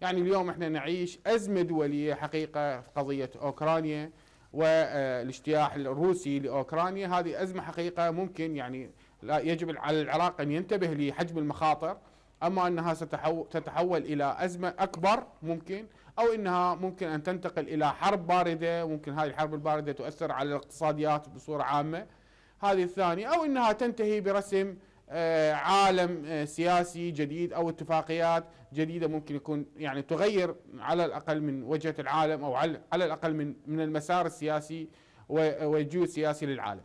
يعني اليوم احنا نعيش أزمة دولية حقيقة في قضية أوكرانيا والاجتياح آه، الروسي لأوكرانيا هذه أزمة حقيقة ممكن يعني لا يجب على العراق أن ينتبه لحجم المخاطر أما أنها ستتحول إلى أزمة أكبر ممكن أو أنها ممكن أن تنتقل إلى حرب باردة ممكن هذه الحرب الباردة تؤثر على الاقتصاديات بصورة عامة هذه الثانية أو أنها تنتهي برسم آه، عالم آه، سياسي جديد او اتفاقيات جديده ممكن يكون يعني تغير على الاقل من وجهه العالم او على الاقل من من المسار السياسي والجو السياسي للعالم.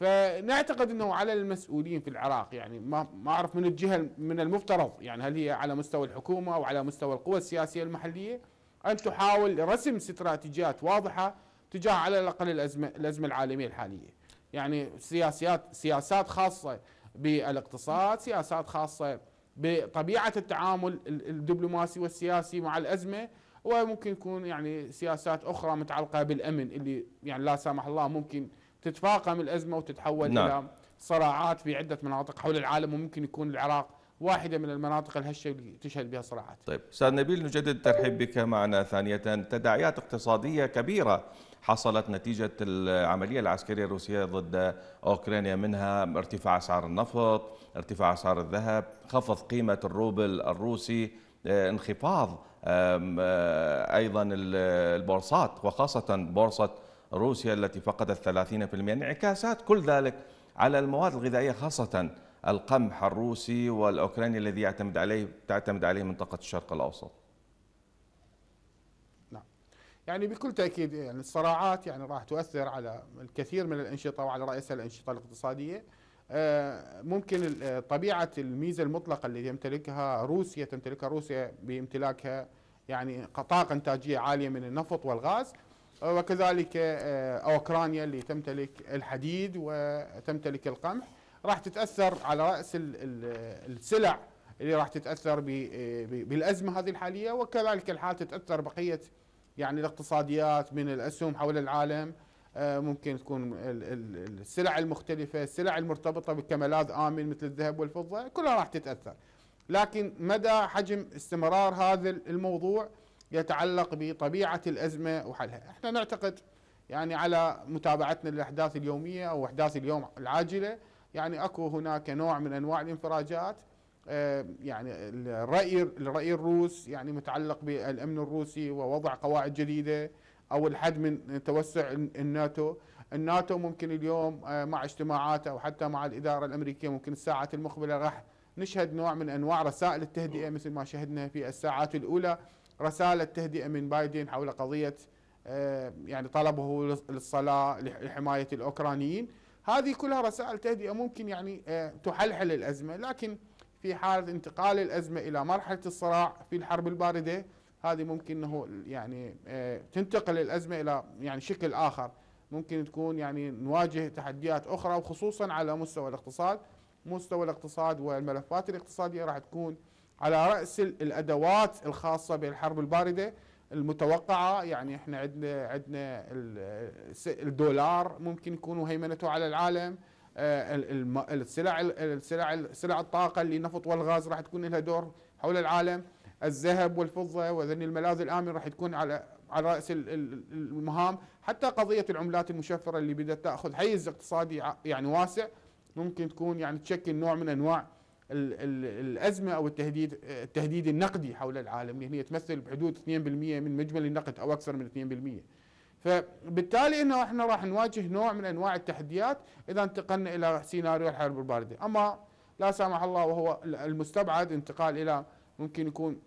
فنعتقد انه على المسؤولين في العراق يعني ما ما اعرف من الجهه من المفترض يعني هل هي على مستوى الحكومه او على مستوى القوى السياسيه المحليه ان تحاول رسم استراتيجيات واضحه تجاه على الاقل الازمه الازمه العالميه الحاليه. يعني سياسات سياسات خاصه بالاقتصاد سياسات خاصة بطبيعة التعامل الدبلوماسي والسياسي مع الأزمة وممكن يكون يعني سياسات أخرى متعلقة بالأمن اللي يعني لا سامح الله ممكن تتفاقم الأزمة وتتحول نعم. إلى صراعات في عدة مناطق حول العالم وممكن يكون العراق واحدة من المناطق الهشة اللي تشهد بها صراعات طيب أستاذ نبيل نجدد الترحيب بك معنا ثانية تداعيات اقتصادية كبيرة حصلت نتيجة العملية العسكرية الروسية ضد أوكرانيا منها ارتفاع أسعار النفط ارتفاع أسعار الذهب خفض قيمة الروبل الروسي آه، انخفاض آه، أيضا البورصات وخاصة بورصة روسيا التي فقدت 30% انعكاسات كل ذلك على المواد الغذائية خاصة القمح الروسي والاوكراني الذي يعتمد عليه تعتمد عليه منطقه الشرق الاوسط. نعم. يعني بكل تاكيد يعني الصراعات يعني راح تؤثر على الكثير من الانشطه وعلى راسها الانشطه الاقتصاديه. آه، ممكن آه، طبيعه الميزه المطلقه التي يمتلكها روسيا تمتلكها روسيا بامتلاكها يعني طاقه انتاجيه عاليه من النفط والغاز آه، وكذلك اوكرانيا اللي تمتلك الحديد وتمتلك القمح. راح تتاثر على راس السلع اللي راح تتاثر بالازمه هذه الحاليه وكذلك الحال تتاثر بقيه يعني الاقتصاديات من الاسهم حول العالم آه، ممكن تكون السلع المختلفه، السلع المرتبطه بكملاذ امن مثل الذهب والفضه كلها راح تتاثر. لكن مدى حجم استمرار هذا الموضوع يتعلق بطبيعه الازمه وحلها، احنا نعتقد يعني على متابعتنا للاحداث اليوميه او احداث اليوم العاجله يعني اكو هناك نوع من انواع الانفراجات آه، يعني الراي الراي الروس يعني متعلق بالامن الروسي ووضع قواعد جديده او الحد من توسع الناتو الناتو ممكن اليوم آه، مع اجتماعاته او حتى مع الاداره الامريكيه ممكن الساعات المقبله راح نشهد نوع من انواع رسائل التهدئه مثل ما شهدنا في الساعات الاولى رساله تهدئه من بايدن حول قضيه آه، يعني طلبه للصلاه لحمايه الاوكرانيين هذه كلها رسائل تهدئة ممكن يعني آه، تحلحل الأزمة لكن في حالة انتقال الأزمة إلى مرحلة الصراع في الحرب الباردة هذه ممكن أنه يعني آه، تنتقل الأزمة إلى يعني شكل آخر ممكن تكون يعني نواجه تحديات أخرى وخصوصا على مستوى الاقتصاد مستوى الاقتصاد والملفات الاقتصادية راح تكون على رأس الأدوات الخاصة بالحرب الباردة المتوقعه يعني احنا عندنا عندنا الدولار ممكن يكون هيمنته على العالم آه، السلع السلع سلع الطاقه اللي النفط والغاز راح تكون لها دور حول العالم الذهب والفضه وذن الملاذ الامن راح تكون على على راس المهام حتى قضيه العملات المشفره اللي بدات تاخذ حيز اقتصادي يعني واسع ممكن تكون يعني تشكل نوع من انواع الأزمة أو التهديد التهديد النقدي حول العالم اللي هي تمثل بحدود 2% من مجمل النقد أو أكثر من 2% فبالتالي انه احنا راح نواجه نوع من انواع التحديات اذا انتقلنا الى سيناريو الحرب البارده، اما لا سمح الله وهو المستبعد انتقال الى ممكن يكون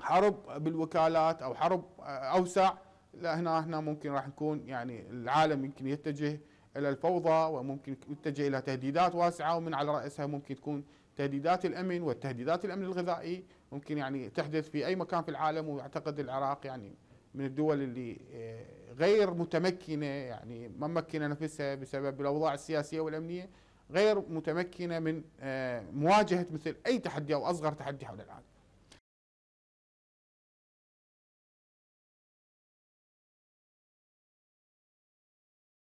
حرب بالوكالات او حرب اوسع لا هنا هنا ممكن راح نكون يعني العالم يمكن يتجه إلى الفوضى وممكن تتجه إلى تهديدات واسعة ومن على رأسها ممكن تكون تهديدات الأمن والتهديدات الأمن الغذائي ممكن يعني تحدث في أي مكان في العالم وأعتقد العراق يعني من الدول اللي آه، غير متمكنة يعني ما مكنة نفسها بسبب الأوضاع السياسية والأمنية غير متمكنة من آه، مواجهة مثل أي تحدي أو أصغر تحدي حول العالم